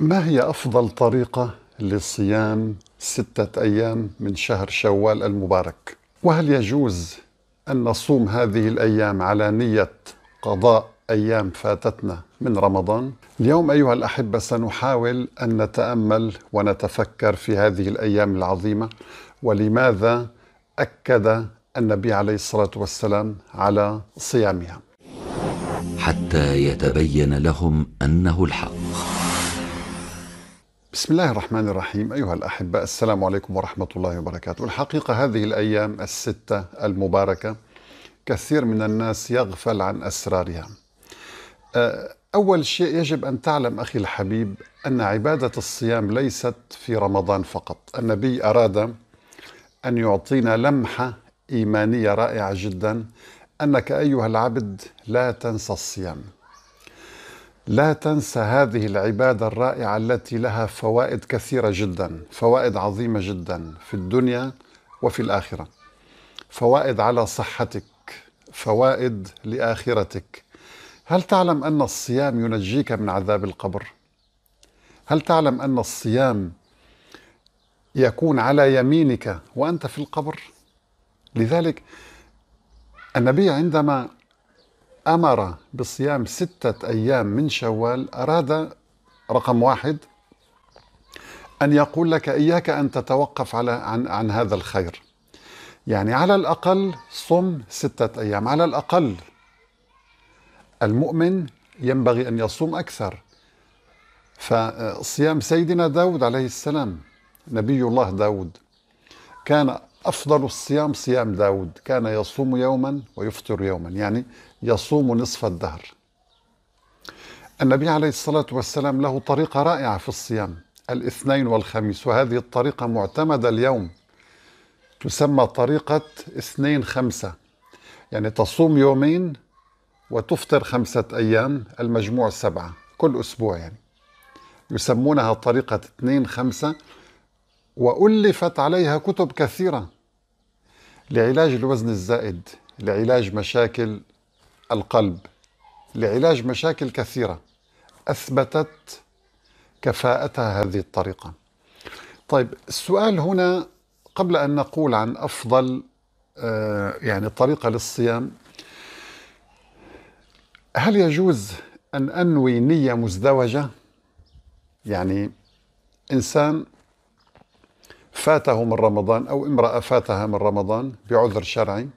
ما هي أفضل طريقة لصيام ستة أيام من شهر شوال المبارك؟ وهل يجوز أن نصوم هذه الأيام على نية قضاء أيام فاتتنا من رمضان؟ اليوم أيها الأحبة سنحاول أن نتأمل ونتفكر في هذه الأيام العظيمة ولماذا أكد النبي عليه الصلاة والسلام على صيامها حتى يتبين لهم أنه الحق بسم الله الرحمن الرحيم أيها الأحبة السلام عليكم ورحمة الله وبركاته الحقيقة هذه الأيام الستة المباركة كثير من الناس يغفل عن أسرارها أه، أول شيء يجب أن تعلم أخي الحبيب أن عبادة الصيام ليست في رمضان فقط النبي أراد أن يعطينا لمحة إيمانية رائعة جدا أنك أيها العبد لا تنسى الصيام لا تنسى هذه العبادة الرائعة التي لها فوائد كثيرة جدا فوائد عظيمة جدا في الدنيا وفي الآخرة فوائد على صحتك فوائد لآخرتك هل تعلم أن الصيام ينجيك من عذاب القبر؟ هل تعلم أن الصيام يكون على يمينك وأنت في القبر؟ لذلك النبي عندما أمر بصيام ستة أيام من شوال أراد رقم واحد أن يقول لك إياك أن تتوقف على عن, عن هذا الخير يعني على الأقل صم ستة أيام على الأقل المؤمن ينبغي أن يصوم أكثر فصيام سيدنا داود عليه السلام نبي الله داود كان أفضل الصيام صيام داود كان يصوم يوما ويفطر يوما يعني يصوم نصف الدهر النبي عليه الصلاة والسلام له طريقة رائعة في الصيام الاثنين والخميس وهذه الطريقة معتمدة اليوم تسمى طريقة اثنين خمسة يعني تصوم يومين وتفطر خمسة أيام المجموع سبعة كل أسبوع يعني يسمونها طريقة اثنين خمسة وألفت عليها كتب كثيرة لعلاج الوزن الزائد لعلاج مشاكل القلب لعلاج مشاكل كثيرة أثبتت كفاءتها هذه الطريقة طيب السؤال هنا قبل أن نقول عن أفضل آه، يعني طريقة للصيام هل يجوز أن أنوي نية مزدوجة يعني إنسان فاته من رمضان أو امرأة فاتها من رمضان بعذر شرعي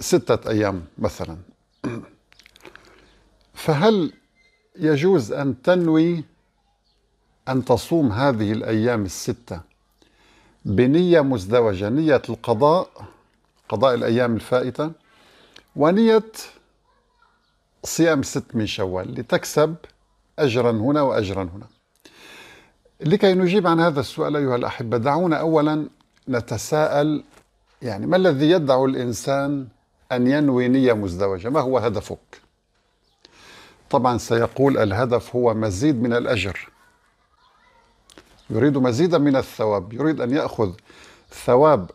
ستة أيام مثلا فهل يجوز أن تنوي أن تصوم هذه الأيام الستة بنية مزدوجة نية القضاء قضاء الأيام الفائتة ونية صيام ست من شوال لتكسب أجرا هنا وأجرا هنا لكي نجيب عن هذا السؤال أيها الأحبة دعونا أولا نتساءل يعني ما الذي يدعو الإنسان أن ينوي نية مزدوجة ما هو هدفك طبعا سيقول الهدف هو مزيد من الأجر يريد مزيدا من الثواب يريد أن يأخذ ثواب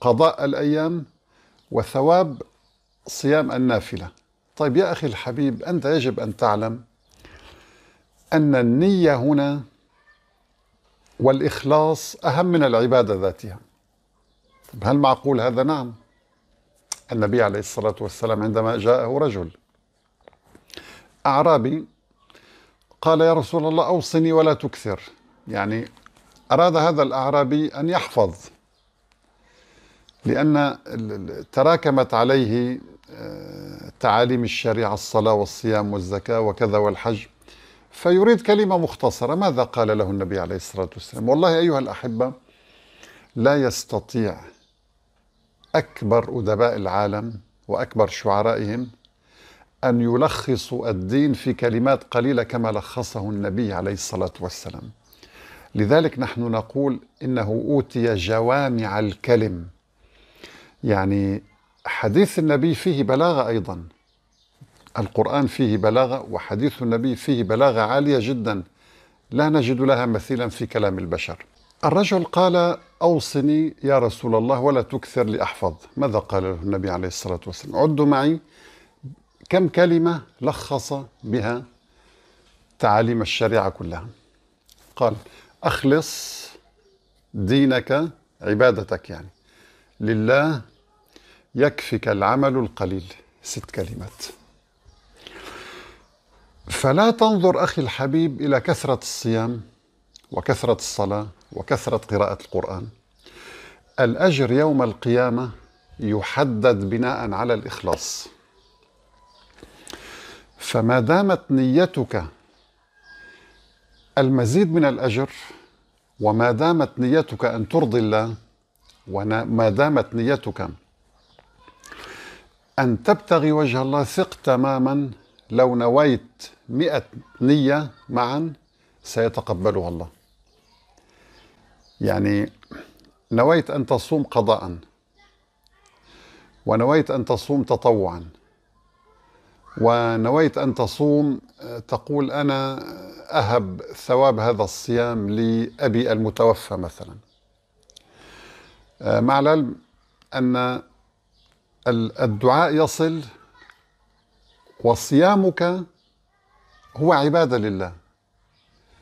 قضاء الأيام وثواب صيام النافلة طيب يا أخي الحبيب أنت يجب أن تعلم أن النية هنا والإخلاص أهم من العبادة ذاتها هل معقول هذا نعم النبي عليه الصلاة والسلام عندما جاءه رجل أعرابي قال يا رسول الله أوصني ولا تكثر يعني أراد هذا الأعرابي أن يحفظ لأن تراكمت عليه آه، تعاليم الشريعة الصلاة والصيام والزكاة وكذا والحج فيريد كلمة مختصرة ماذا قال له النبي عليه الصلاة والسلام والله أيها الأحبة لا يستطيع أكبر أدباء العالم وأكبر شعرائهم أن يلخصوا الدين في كلمات قليلة كما لخصه النبي عليه الصلاة والسلام لذلك نحن نقول إنه أوتي جوامع الكلم يعني حديث النبي فيه بلاغة أيضا القرآن فيه بلاغة وحديث النبي فيه بلاغة عالية جدا لا نجد لها مثيلا في كلام البشر الرجل قال أوصني يا رسول الله ولا تكثر لأحفظ ماذا قال له النبي عليه الصلاة والسلام عدوا معي كم كلمة لخص بها تعاليم الشريعة كلها قال أخلص دينك عبادتك يعني لله يكفك العمل القليل ست كلمات فلا تنظر اخي الحبيب الى كثره الصيام وكثره الصلاه وكثره قراءه القران الاجر يوم القيامه يحدد بناء على الاخلاص فما دامت نيتك المزيد من الاجر وما دامت نيتك ان ترضي الله وما دامت نيتك ان تبتغي وجه الله ثق تماما لو نويت مئة نية معا سيتقبلها الله يعني نويت أن تصوم قضاء ونويت أن تصوم تطوعا ونويت أن تصوم تقول أنا أهب ثواب هذا الصيام لأبي المتوفى مثلا آه، مع العلم أن الدعاء يصل وصيامك هو عبادة لله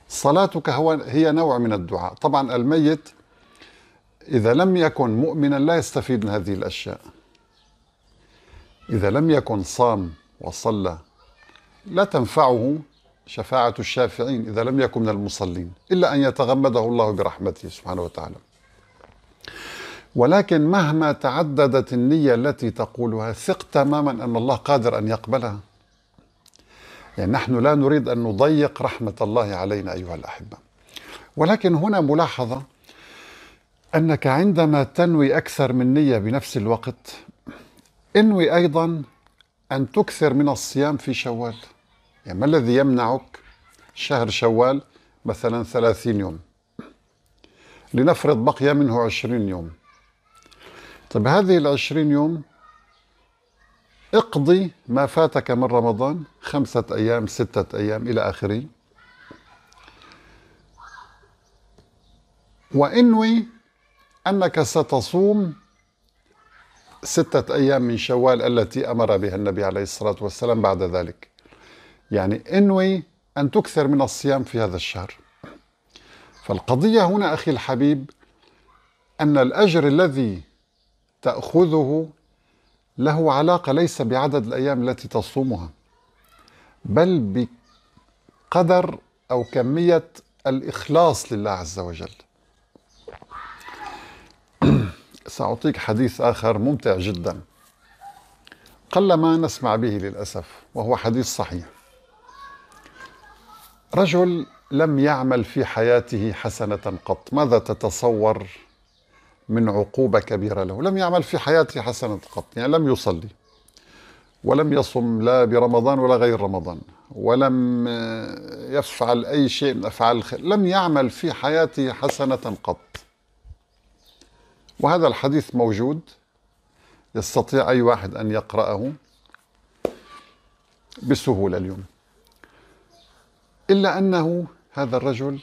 صلاتك هو هي نوع من الدعاء طبعا الميت إذا لم يكن مؤمنا لا يستفيد من هذه الأشياء إذا لم يكن صام وصلى لا تنفعه شفاعة الشافعين إذا لم يكن من المصلين إلا أن يتغمده الله برحمته سبحانه وتعالى ولكن مهما تعددت النية التي تقولها ثق تماما أن الله قادر أن يقبلها يعني نحن لا نريد أن نضيق رحمة الله علينا أيها الأحبة ولكن هنا ملاحظة أنك عندما تنوي أكثر من نية بنفس الوقت انوي أيضا أن تكثر من الصيام في شوال يعني ما الذي يمنعك شهر شوال مثلا ثلاثين يوم لنفرض بقي منه عشرين يوم طب هذه العشرين يوم اقضي ما فاتك من رمضان خمسة أيام ستة أيام إلى آخره وانوي أنك ستصوم ستة أيام من شوال التي أمر بها النبي عليه الصلاة والسلام بعد ذلك يعني انوي أن تكثر من الصيام في هذا الشهر فالقضية هنا أخي الحبيب أن الأجر الذي تأخذه له علاقة ليس بعدد الأيام التي تصومها بل بقدر أو كمية الإخلاص لله عز وجل سأعطيك حديث آخر ممتع جدا قلما نسمع به للأسف وهو حديث صحيح رجل لم يعمل في حياته حسنة قط ماذا تتصور من عقوبة كبيرة له لم يعمل في حياته حسنة قط يعني لم يصلي ولم يصم لا برمضان ولا غير رمضان ولم يفعل أي شيء من أفعال الخير لم يعمل في حياته حسنة قط وهذا الحديث موجود يستطيع أي واحد أن يقرأه بسهولة اليوم إلا أنه هذا الرجل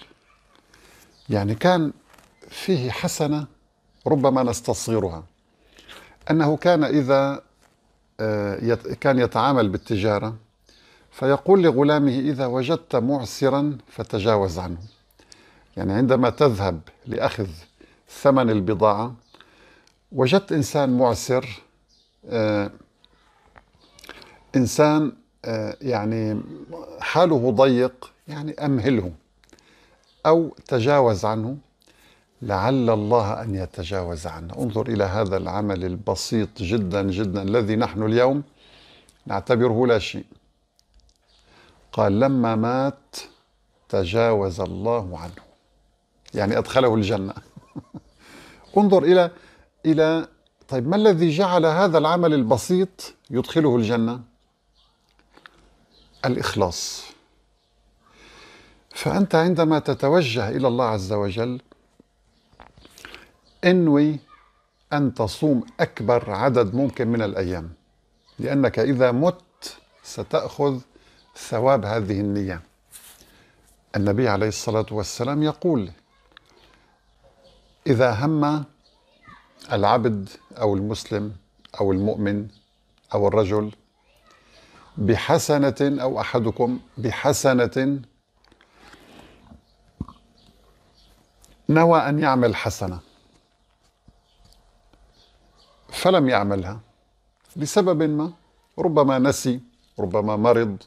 يعني كان فيه حسنة ربما نستصغرها أنه كان إذا آه، كان يتعامل بالتجارة فيقول لغلامه إذا وجدت معسرا فتجاوز عنه يعني عندما تذهب لأخذ ثمن البضاعة وجدت إنسان معسر آه، إنسان آه، يعني حاله ضيق يعني أمهله أو تجاوز عنه لعل الله ان يتجاوز عنا انظر الى هذا العمل البسيط جدا جدا الذي نحن اليوم نعتبره لا شيء قال لما مات تجاوز الله عنه يعني ادخله الجنه انظر الى الى طيب ما الذي جعل هذا العمل البسيط يدخله الجنه الاخلاص فانت عندما تتوجه الى الله عز وجل انوي أن تصوم أكبر عدد ممكن من الأيام لأنك إذا مت ستأخذ ثواب هذه النية النبي عليه الصلاة والسلام يقول إذا هم العبد أو المسلم أو المؤمن أو الرجل بحسنة أو أحدكم بحسنة نوى أن يعمل حسنة فلم يعملها لسبب ما ربما نسي ربما مرض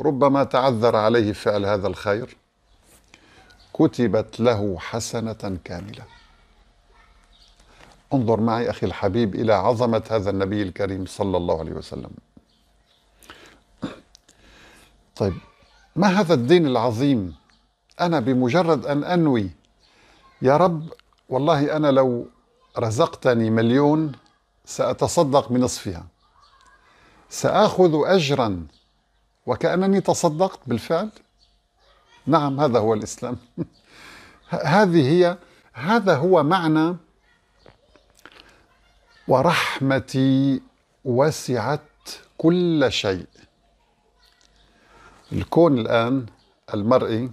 ربما تعذر عليه فعل هذا الخير كتبت له حسنة كاملة انظر معي أخي الحبيب إلى عظمة هذا النبي الكريم صلى الله عليه وسلم طيب ما هذا الدين العظيم أنا بمجرد أن أنوي يا رب والله أنا لو رزقتني مليون سأتصدق بنصفها سآخذ أجرا وكأنني تصدقت بالفعل نعم هذا هو الإسلام هذه هي هذا هو معنى ورحمتي وسعت كل شيء الكون الآن المرئي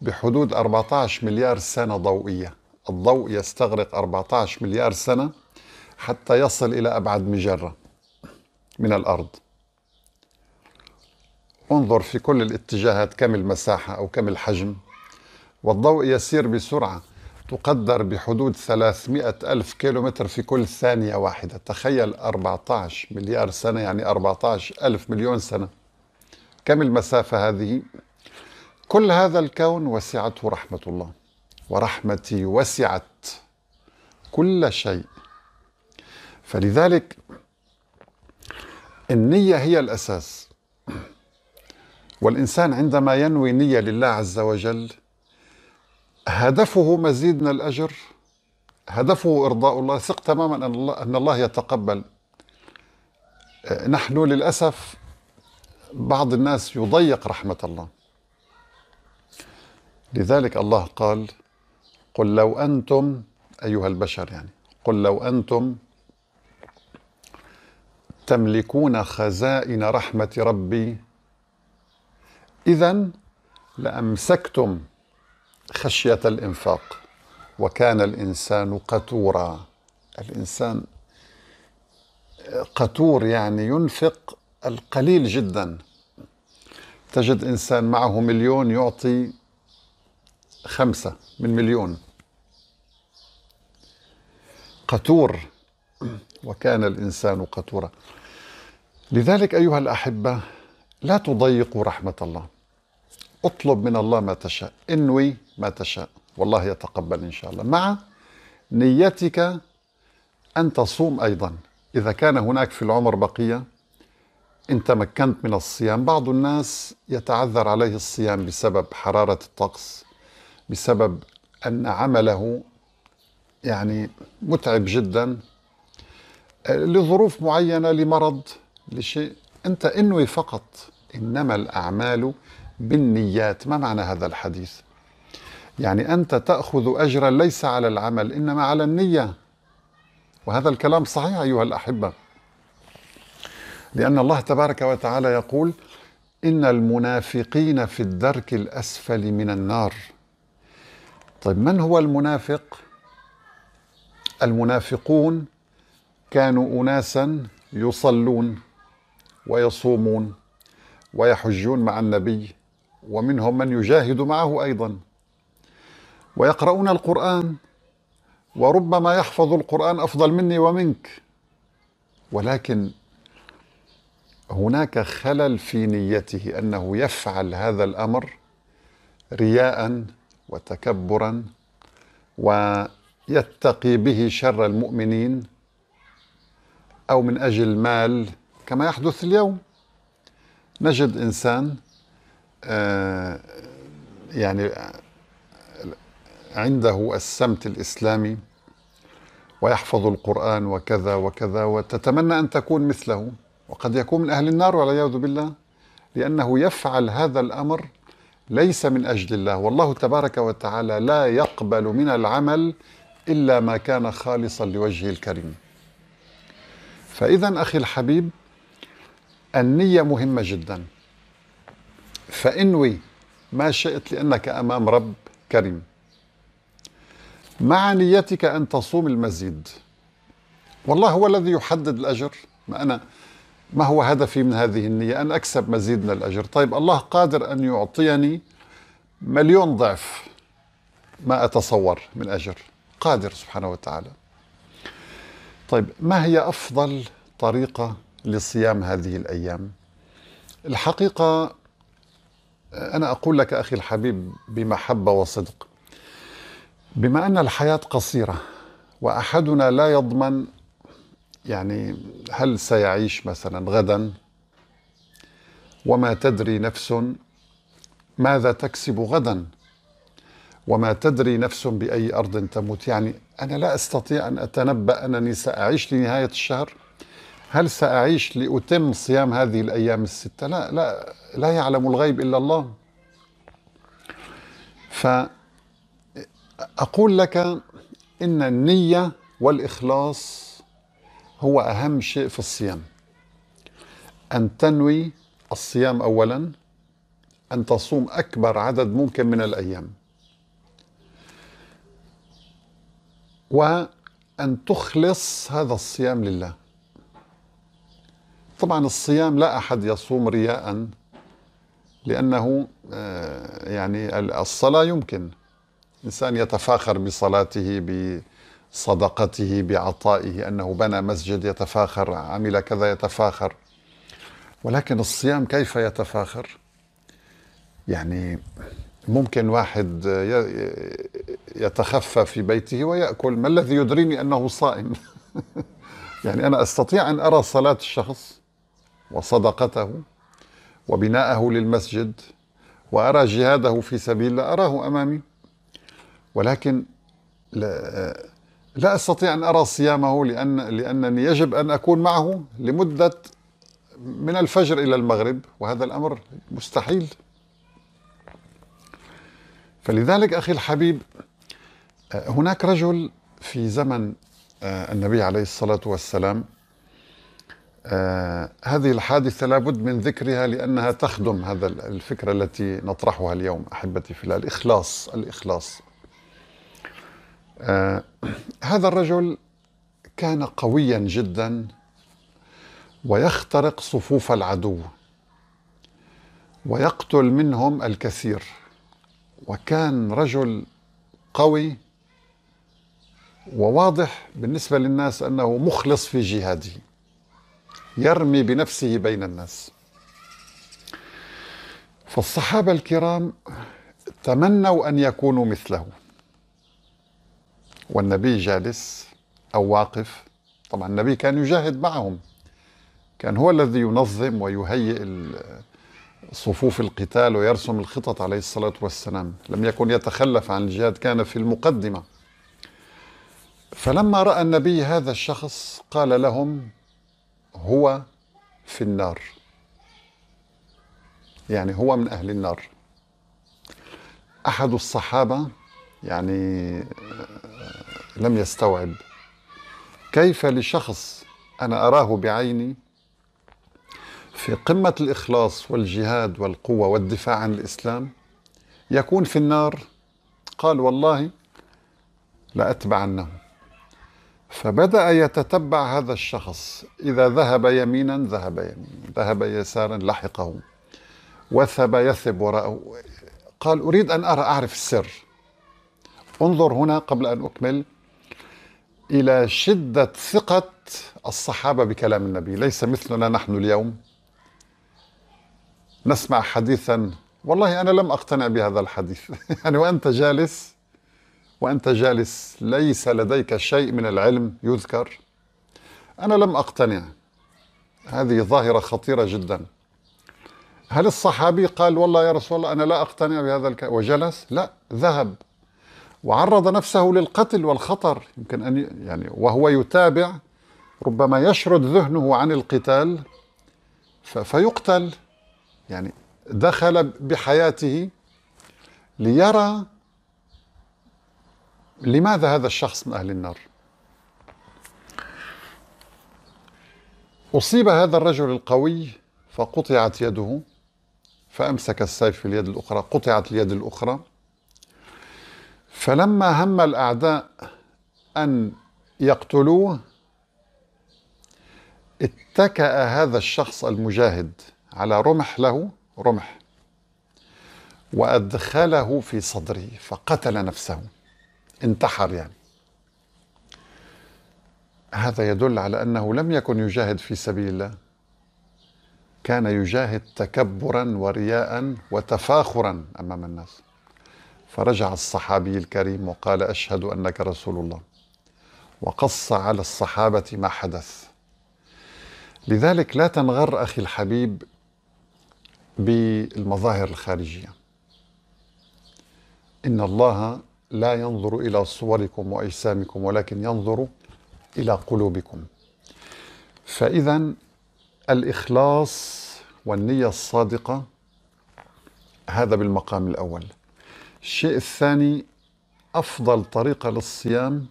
بحدود 14 مليار سنة ضوئية الضوء يستغرق 14 مليار سنة حتى يصل إلى أبعد مجرة من الأرض انظر في كل الاتجاهات كم المساحة أو كم الحجم والضوء يسير بسرعة تقدر بحدود 300 ألف كيلومتر في كل ثانية واحدة تخيل 14 مليار سنة يعني 14 ألف مليون سنة كم المسافة هذه؟ كل هذا الكون وسعته رحمة الله ورحمتي وسعت كل شيء فلذلك النية هي الأساس والإنسان عندما ينوي نية لله عز وجل هدفه مزيد من الأجر هدفه إرضاء الله ثق تماما أن الله, أن الله يتقبل نحن للأسف بعض الناس يضيق رحمة الله لذلك الله قال قل لو أنتم أيها البشر يعني قل لو أنتم تملكون خزائن رحمة ربي إذا لأمسكتم خشية الإنفاق وكان الإنسان قتورا الإنسان قتور يعني ينفق القليل جدا تجد إنسان معه مليون يعطي خمسة من مليون قتور وكان الإنسان قتورا لذلك أيها الأحبة لا تضيقوا رحمة الله اطلب من الله ما تشاء انوي ما تشاء والله يتقبل إن شاء الله مع نيتك أن تصوم أيضا إذا كان هناك في العمر بقية إن تمكنت من الصيام بعض الناس يتعذر عليه الصيام بسبب حرارة الطقس بسبب أن عمله يعني متعب جدا آه، لظروف معينة لمرض لشيء أنت انوي فقط إنما الأعمال بالنيات ما معنى هذا الحديث يعني أنت تأخذ أجرا ليس على العمل إنما على النية وهذا الكلام صحيح أيها الأحبة لأن الله تبارك وتعالى يقول إن المنافقين في الدرك الأسفل من النار طيب من هو المنافق؟ المنافقون كانوا أناسا يصلون ويصومون ويحجون مع النبي ومنهم من يجاهد معه ايضا ويقرؤون القران وربما يحفظ القران افضل مني ومنك ولكن هناك خلل في نيته انه يفعل هذا الامر رياء وتكبرا ويتقي به شر المؤمنين او من اجل مال كما يحدث اليوم نجد إنسان آه، يعني عنده السمت الإسلامي ويحفظ القرآن وكذا وكذا وتتمنى أن تكون مثله وقد يكون من أهل النار والعياذ بالله لأنه يفعل هذا الأمر ليس من أجل الله والله تبارك وتعالى لا يقبل من العمل إلا ما كان خالصا لوجهه الكريم فإذا أخي الحبيب النية مهمة جدا فانوي ما شئت لأنك أمام رب كريم مع نيتك أن تصوم المزيد والله هو الذي يحدد الأجر ما أنا ما هو هدفي من هذه النية أن أكسب مزيد من الأجر طيب الله قادر أن يعطيني مليون ضعف ما أتصور من أجر قادر سبحانه وتعالى طيب ما هي أفضل طريقة لصيام هذه الايام الحقيقه انا اقول لك اخي الحبيب بمحبه وصدق بما ان الحياه قصيره واحدنا لا يضمن يعني هل سيعيش مثلا غدا وما تدري نفس ماذا تكسب غدا وما تدري نفس باي ارض تموت يعني انا لا استطيع ان اتنبا انني ساعيش لنهايه الشهر هل سأعيش لأتم صيام هذه الأيام الستة لا لا لا يعلم الغيب إلا الله فأقول لك إن النية والإخلاص هو أهم شيء في الصيام أن تنوي الصيام أولا أن تصوم أكبر عدد ممكن من الأيام وأن تخلص هذا الصيام لله طبعا الصيام لا أحد يصوم رياء لأنه آه، يعني الصلاة يمكن إنسان يتفاخر بصلاته بصدقته بعطائه أنه بنى مسجد يتفاخر عمل كذا يتفاخر ولكن الصيام كيف يتفاخر يعني ممكن واحد آه، آه، يتخفى في بيته ويأكل ما الذي يدريني أنه صائم يعني أنا أستطيع أن أرى صلاة الشخص وصدقته وبناءه للمسجد وأرى جهاده في سبيل الله أراه أمامي ولكن لا, لا أستطيع أن أرى صيامه لأن لأنني يجب أن أكون معه لمدة من الفجر إلى المغرب وهذا الأمر مستحيل فلذلك أخي الحبيب هناك رجل في زمن النبي عليه الصلاة والسلام آه، هذه الحادثة لابد من ذكرها لأنها تخدم هذا الفكرة التي نطرحها اليوم أحبتي في الإخلاص الإخلاص آه، هذا الرجل كان قويا جدا ويخترق صفوف العدو ويقتل منهم الكثير وكان رجل قوي وواضح بالنسبة للناس أنه مخلص في جهاده يرمي بنفسه بين الناس فالصحابة الكرام تمنوا أن يكونوا مثله والنبي جالس أو واقف طبعا النبي كان يجاهد معهم كان هو الذي ينظم ويهيئ صفوف القتال ويرسم الخطط عليه الصلاة والسلام لم يكن يتخلف عن الجهاد كان في المقدمة فلما رأى النبي هذا الشخص قال لهم هو في النار يعني هو من أهل النار أحد الصحابة يعني آه، لم يستوعب كيف لشخص أنا أراه بعيني في قمة الإخلاص والجهاد والقوة والدفاع عن الإسلام يكون في النار قال والله لأتبعنه فبدأ يتتبع هذا الشخص إذا ذهب يمينا ذهب يمينا ذهب يسارا لحقه وثب يثب وراءه قال أريد أن أرى أعرف السر انظر هنا قبل أن أكمل إلى شدة ثقة الصحابة بكلام النبي ليس مثلنا نحن اليوم نسمع حديثا والله أنا لم أقتنع بهذا الحديث يعني وأنت جالس وأنت جالس ليس لديك شيء من العلم يذكر أنا لم أقتنع هذه ظاهرة خطيرة جدا هل الصحابي قال والله يا رسول الله أنا لا أقتنع بهذا الكلام وجلس لا ذهب وعرض نفسه للقتل والخطر يمكن أن يعني وهو يتابع ربما يشرد ذهنه عن القتال فيقتل يعني دخل بحياته ليرى لماذا هذا الشخص من أهل النار؟ أصيب هذا الرجل القوي فقطعت يده فأمسك السيف في اليد الأخرى قطعت اليد الأخرى فلما هم الأعداء أن يقتلوه اتكأ هذا الشخص المجاهد على رمح له رمح وأدخله في صدره فقتل نفسه انتحر يعني هذا يدل على انه لم يكن يجاهد في سبيل الله كان يجاهد تكبرا ورياء وتفاخرا امام الناس فرجع الصحابي الكريم وقال اشهد انك رسول الله وقص على الصحابه ما حدث لذلك لا تنغر اخي الحبيب بالمظاهر الخارجيه ان الله لا ينظر إلى صوركم وأجسامكم ولكن ينظر إلى قلوبكم فإذا الإخلاص والنية الصادقة هذا بالمقام الأول الشيء الثاني أفضل طريقة للصيام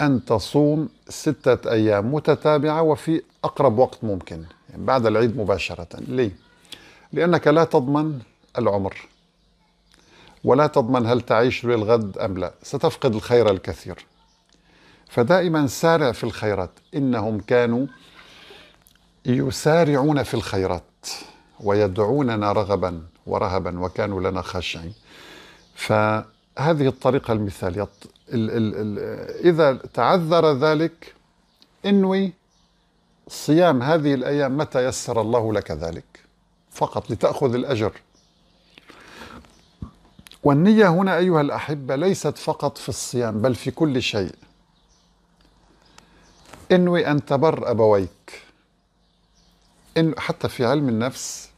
أن تصوم ستة أيام متتابعة وفي أقرب وقت ممكن يعني بعد العيد مباشرة ليه؟ لأنك لا تضمن العمر ولا تضمن هل تعيش للغد أم لا ستفقد الخير الكثير فدائما سارع في الخيرات إنهم كانوا يسارعون في الخيرات ويدعوننا رغبا ورهبا وكانوا لنا خاشعين فهذه الطريقة المثالية ال ال ال إذا تعذر ذلك انوي صيام هذه الأيام متى يسر الله لك ذلك فقط لتأخذ الأجر والنية هنا أيها الأحبة ليست فقط في الصيام بل في كل شيء انوي أن تبر أبويك إن حتى في علم النفس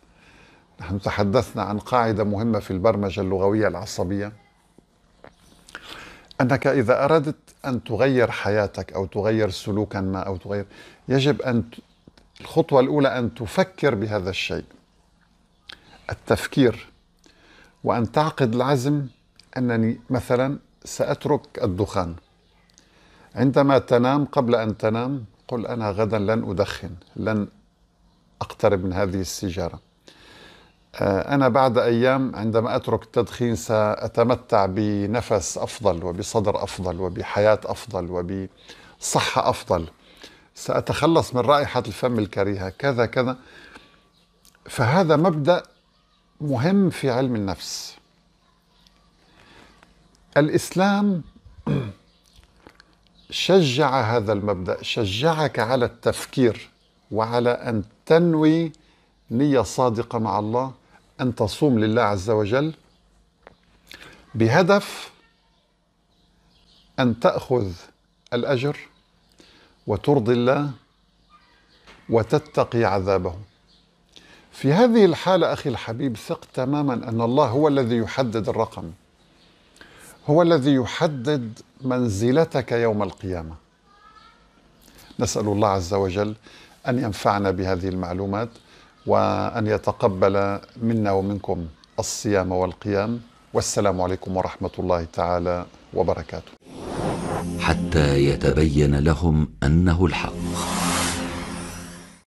نحن تحدثنا عن قاعدة مهمة في البرمجة اللغوية العصبية أنك إذا أردت أن تغير حياتك أو تغير سلوكا ما أو تغير يجب أن الخطوة الأولى أن تفكر بهذا الشيء التفكير وأن تعقد العزم أنني مثلا سأترك الدخان عندما تنام قبل أن تنام قل أنا غدا لن أدخن لن أقترب من هذه السيجارة آه، أنا بعد أيام عندما أترك التدخين سأتمتع بنفس أفضل وبصدر أفضل وبحياة أفضل وبصحة أفضل سأتخلص من رائحة الفم الكريهة كذا كذا فهذا مبدأ مهم في علم النفس الاسلام شجع هذا المبدا شجعك على التفكير وعلى ان تنوي نيه صادقه مع الله ان تصوم لله عز وجل بهدف ان تاخذ الاجر وترضي الله وتتقي عذابه في هذه الحالة أخي الحبيب ثق تماما أن الله هو الذي يحدد الرقم هو الذي يحدد منزلتك يوم القيامة نسأل الله عز وجل أن ينفعنا بهذه المعلومات وأن يتقبل منا ومنكم الصيام والقيام والسلام عليكم ورحمة الله تعالى وبركاته حتى يتبين لهم أنه الحق